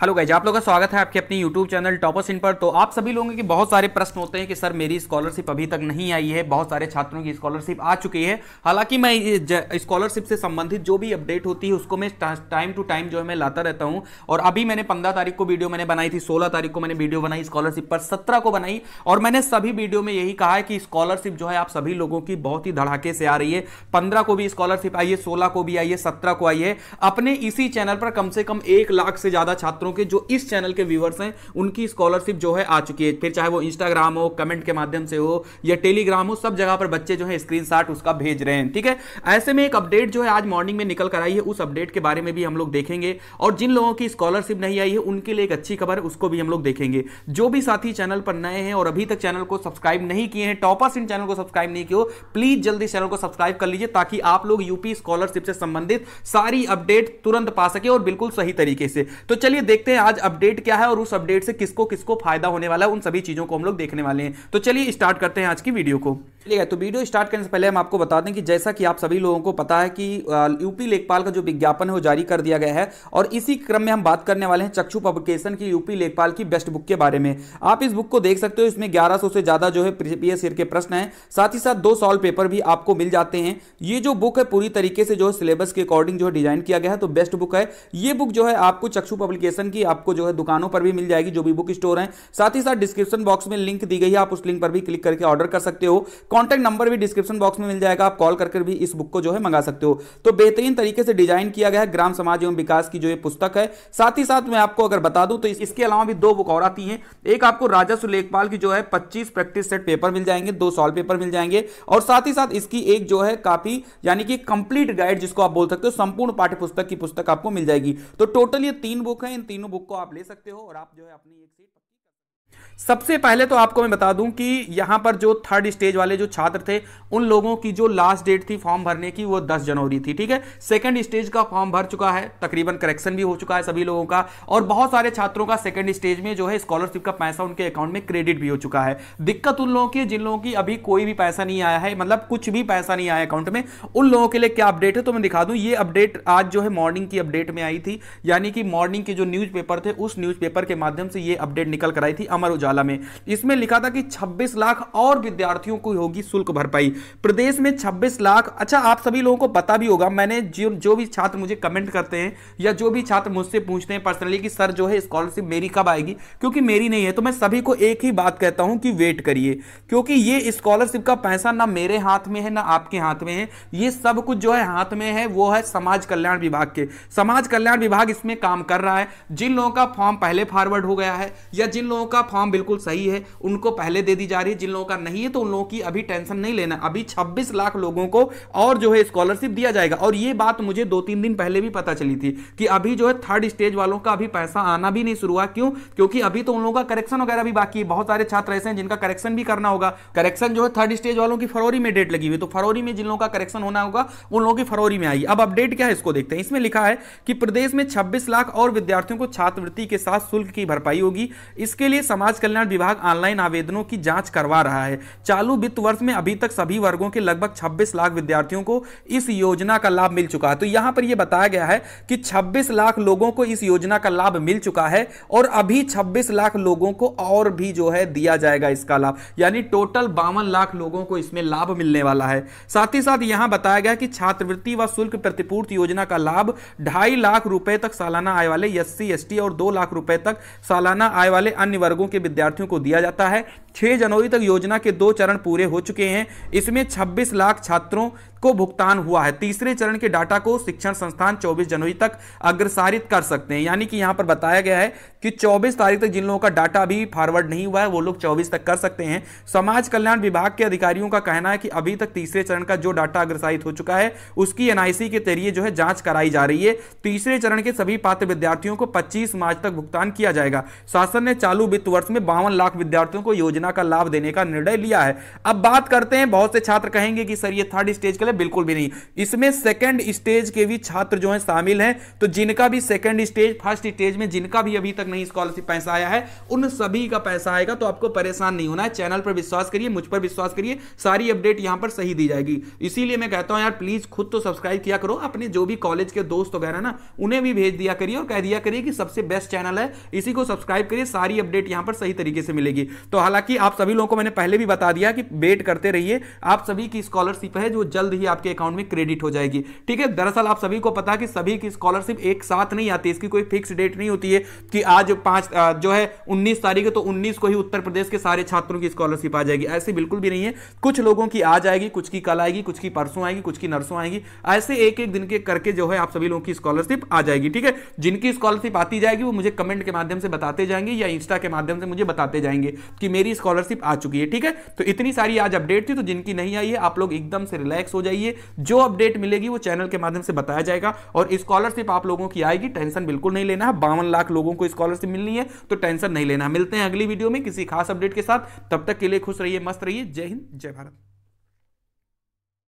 hello guys आप लोगों का स्वागत है आपके अपने यूट्यूब चैनल टॉपर्स इन पर तो आप सभी लोगों के बहुत सारे प्रश्न होते हैं कि सर मेरी स्कॉलरशिप अभी तक नहीं आई है बहुत सारे छात्रों की स्कॉलरशिप आ चुकी है हालांकि मैं स्कॉलरशिप से संबंधित जो भी अपडेट होती है उसको मैं टाइम टू टाइम जो है मैं लाता रहता हूँ और अभी मैंने पंद्रह तारीख को वीडियो मैंने बनाई थी सोलह तारीख को मैंने वीडियो बनाई स्कॉलरशिप पर सत्रह को बनाई और मैंने सभी वीडियो में यही कहा है कि स्कॉलरशिप जो है आप सभी लोगों की बहुत ही धड़ाके से आ रही है पंद्रह को भी स्कॉलरशिप आई है सोलह को भी आई है सत्रह को आई है अपने इसी चैनल पर कम से कम एक लाख से ज्यादा छात्रों छात्रों के जो इस चैनल के व्यूवर्स हैं उनकी स्कॉलरशिप जो है आ चुकी है फिर चाहे वो इंस्टाग्राम हो कमेंट के माध्यम से हो या टेलीग्राम हो सब जगह पर बच्चे जो है स्क्रीन उसका भेज रहे हैं ठीक है ऐसे में एक अपडेट जो है आज मॉर्निंग में निकल कर आई है उस अपडेट के बारे में भी हम लोग देखेंगे और जिन लोगों की स्कॉलरशिप नहीं आई है उनके लिए एक अच्छी खबर उसको भी हम लोग देखेंगे जो भी साथी चैनल पर नए हैं और अभी तक चैनल को सब्सक्राइब नहीं किए हैं टॉपर्स इन चैनल को सब्सक्राइब नहीं किया प्लीज जल्दी चैनल को सब्सक्राइब कर लीजिए ताकि आप लोग यूपी स्कॉलरशिप से संबंधित सारी अपडेट तुरंत पा सके और बिल्कुल सही तरीके से तो चलिए देख देखते हैं आज अपडेट क्या है और उस अपडेट से किसको किसको फायदा होने वाला है उन सभी चीजों को हम लोग देखने वाले हैं तो चलिए स्टार्ट करते हैं आज की वीडियो को ठीक है तो वीडियो स्टार्ट करने से पहले हम आपको बता दें कि जैसा कि आप सभी लोगों को पता है कि यूपी लेखपाल का जो विज्ञापन है वो जारी कर दिया गया है और इसी क्रम में हम बात करने वाले हैं चक्षु पब्लिकेशन की यूपी लेखपाल की बेस्ट बुक के बारे में आप इस बुक को देख सकते हो इसमें ग्यारह से ज्यादा जो है प्रीवियस के प्रश्न है साथ ही साथ दो सॉल्व पेपर भी आपको मिल जाते हैं ये जो बुक है पूरी तरीके से जो है सिलेबस के अकॉर्डिंग जो है डिजाइन किया गया है तो बेस्ट बुक है ये बुक जो है आपको चक्षु पब्लिकेशन की आपको जो है दुकानों पर भी मिल जाएगी जो भी बुक स्टोर है साथ ही साथ डिस्क्रिप्शन बॉक्स में लिंक दी गई है आप उस लिंक पर भी क्लिक करके ऑर्डर कर सकते हो कॉन्टैक्ट नंबर भी डिस्क्रिप्शन बॉक्स में मिल जाएगा आप कॉल करके भी इस बुक को जो है मंगा सकते हो तो बेहतरीन तरीके से डिजाइन किया गया है ग्राम समाज एवं विकास की जो ये पुस्तक है साथ ही साथ मैं आपको अगर बता दूं तो इसके अलावा भी दो बुक और आती हैं एक आपको राजस्व लेखपाल की जो है पच्चीस प्रैक्टिस सेट पेपर मिल जाएंगे दो सॉल्व पेपर मिल जाएंगे और साथ ही साथ इसकी एक जो है काफी यानी कि कंप्लीट गाइड जिसको आप बोल सकते हो संपूर्ण पाठ्य पुस्तक की पुस्तक आपको मिल जाएगी तो टोटल ये तीन बुक है इन तीनों बुक को आप ले सकते हो और आप जो है अपनी एक सीट सबसे पहले तो आपको मैं बता दूं कि यहां पर जो थर्ड स्टेज वाले जो छात्र थे उन लोगों की जो लास्ट डेट थी फॉर्म भरने की वो 10 जनवरी थी ठीक है सेकंड स्टेज का फॉर्म भर चुका है तकरीबन करेक्शन भी हो चुका है सभी लोगों का और बहुत सारे छात्रों का सेकंड स्टेज में जो है स्कॉलरशिप का पैसा उनके अकाउंट में क्रेडिट भी हो चुका है दिक्कत उन लोगों की जिन लोगों की अभी कोई भी पैसा नहीं आया है मतलब कुछ भी पैसा नहीं आया अकाउंट में उन लोगों के लिए क्या अपडेट है तो मैं दिखा दूं ये अपडेट आज जो है मॉर्निंग की अपडेट में आई थी यानी कि मॉर्निंग के जो न्यूज थे उस न्यूज के माध्यम से ये अपडेट निकल कर आई थी अमर उजाला में इसमें लिखा था कि 26 लाख और विद्यार्थियों को होगी शुल्क भरपाई प्रदेश में 26 लाख अच्छा आप सभी लोगों को पता भी होगा मैंने जो जो भी छात्र मुझे कमेंट करते हैं या जो भी छात्र मुझसे पूछते हैं पर्सनली कि सर जो है स्कॉलरशिप मेरी कब आएगी क्योंकि मेरी नहीं है तो मैं सभी को एक ही बात कहता हूं कि वेट करिए क्योंकि ये स्कॉलरशिप का पैसा ना मेरे हाथ में है ना आपके हाथ में है ये सब कुछ जो है हाथ में है वो है समाज कल्याण विभाग के समाज कल्याण विभाग इसमें काम कर रहा है जिन लोगों का फॉर्म पहले फॉरवर्ड हो गया है या जिन लोगों का फॉर्म बिल्कुल सही है उनको पहले दे दी जा रही है जिन लोगों का नहीं है तो उन लोगों की अभी टेंशन नहीं लेना अभी 26 लाख लोगों को और जो है स्कॉलरशिप दिया जाएगा और ये बात मुझे दो तीन दिन पहले भी पता चली थी कि अभी जो है थर्ड स्टेज वालों का अभी पैसा आना भी नहीं शुरू हुआ क्यों क्योंकि अभी तो उन लोगों का करेक्शन वगैरह भी बाकी है बहुत सारे छात्र ऐसे हैं जिनका करेक्शन भी करना होगा करेक्शन जो है थर्ड स्टेज वालों की फरवरी में डेट लगी हुई तो फरवरी में जिन लोगों का करेक्शन होना होगा उन लोगों की फरवरी में आई अब अपडेट क्या है इसको देखते हैं इसमें लिखा है कि प्रदेश में छब्बीस लाख और विद्यार्थियों को छात्रवृत्ति के साथ शुल्क की भरपाई होगी इसके लिए समाज कल्याण विभाग ऑनलाइन आवेदनों की जांच करवा रहा है चालू वित्त वर्ष में अभी तक सभी वर्गों के लगभग 26 लाख विद्यार्थियों को इस योजना का लाभ मिल चुका है तो यहां पर यह बताया गया है कि 26 लाख लोगों को इस योजना का लाभ मिल चुका है और अभी 26 लाख लोगों को और भी जो है दिया जाएगा इसका लाभ यानी टोटल बावन लाख लोगों को इसमें लाभ मिलने वाला है साथ ही साथ यहां बताया गया कि छात्रवृत्ति व शुल्क प्रतिपूर्ति योजना का लाभ ढाई लाख रुपए तक सालाना आय वाले एस सी और दो लाख रुपए तक सालाना आय वाले अन्य वर्गों के विद्यार्थियों को दिया जाता है 6 जनवरी तक योजना के दो चरण पूरे हो चुके हैं इसमें 26 लाख छात्रों को भुगतान हुआ है तीसरे चरण के डाटा को शिक्षण संस्थान 24 जनवरी तक अग्रसारित कर सकते हैं यानी कि यहां पर बताया गया है कि 24 तारीख तक जिन लोगों का डाटा अभी फॉरवर्ड नहीं हुआ है वो लोग 24 तक कर सकते हैं समाज कल्याण विभाग के अधिकारियों का कहना है कि अभी तक तीसरे चरण का जो डाटा अग्रसारित हो चुका है उसकी एनआईसी के जरिए जो है जांच कराई जा रही है तीसरे चरण के सभी पात्र विद्यार्थियों को पच्चीस मार्च तक भुगतान किया जाएगा शासन ने चालू वित्त वर्ष में बावन लाख विद्यार्थियों को योजना योजना का लाभ देने का निर्णय लिया है अब बात करते हैं बहुत से छात्र कहेंगे कि सर ये थर्ड स्टेज के लिए बिल्कुल भी नहीं इसमें सेकेंड स्टेज के भी छात्र जो है शामिल हैं तो जिनका भी सेकेंड स्टेज फर्स्ट स्टेज में जिनका भी अभी तक नहीं स्कॉलरशिप पैसा आया है उन सभी का पैसा आएगा तो आपको परेशान नहीं होना है चैनल पर विश्वास करिए मुझ पर विश्वास करिए सारी अपडेट यहां पर सही दी जाएगी इसीलिए मैं कहता हूं यार प्लीज खुद तो सब्सक्राइब किया करो अपने जो भी कॉलेज के दोस्त वगैरह ना उन्हें भी भेज दिया करिए और कह दिया करिए कि सबसे बेस्ट चैनल है इसी को सब्सक्राइब करिए सारी अपडेट यहां पर सही तरीके से मिलेगी तो हालांकि आप सभी लोगों को मैंने पहले भी बता दिया कि वेट करते रहिए आप सभी की स्कॉलरशिप है जो जल्द ही आपके अकाउंट में क्रेडिट हो जाएगी ठीक है दरअसल आप सभी को पता कि सभी की स्कॉलरशिप एक साथ नहीं आती इसकी कोई फिक्स डेट नहीं होती है कि आज पांच जो है उन्नीस तारीख तो उन्नीस को ही उत्तर प्रदेश के सारे छात्रों की स्कॉलरशिप आ जाएगी ऐसे बिल्कुल भी नहीं है कुछ लोगों की आज आएगी कुछ की कल आएगी कुछ की परसों आएगी कुछ की नर्सों आएगी ऐसे एक एक दिन के करके जो है आप सभी लोगों की स्कॉलरशिप आ जाएगी ठीक है जिनकी स्कॉलरशिप आती जाएगी वो मुझे कमेंट के माध्यम से बताते जाएंगे या इंस्टा के माध्यम से मुझे बताते जाएंगे कि मेरी स्कॉलरशिप आ चुकी है ठीक है तो इतनी सारी आज अपडेट थी तो जिनकी नहीं आई है आप लोग एकदम से रिलैक्स हो जाइए जो अपडेट मिलेगी वो चैनल के माध्यम से बताया जाएगा और स्कॉलरशिप आप लोगों की आएगी टेंशन बिल्कुल नहीं लेना है बावन लाख लोगों को स्कॉलरशिप मिलनी है तो टेंशन नहीं लेना मिलते हैं अगली वीडियो में किसी खास अपडेट के साथ तब तक के लिए खुश रहिए मस्त रहिए जय हिंद जय भारत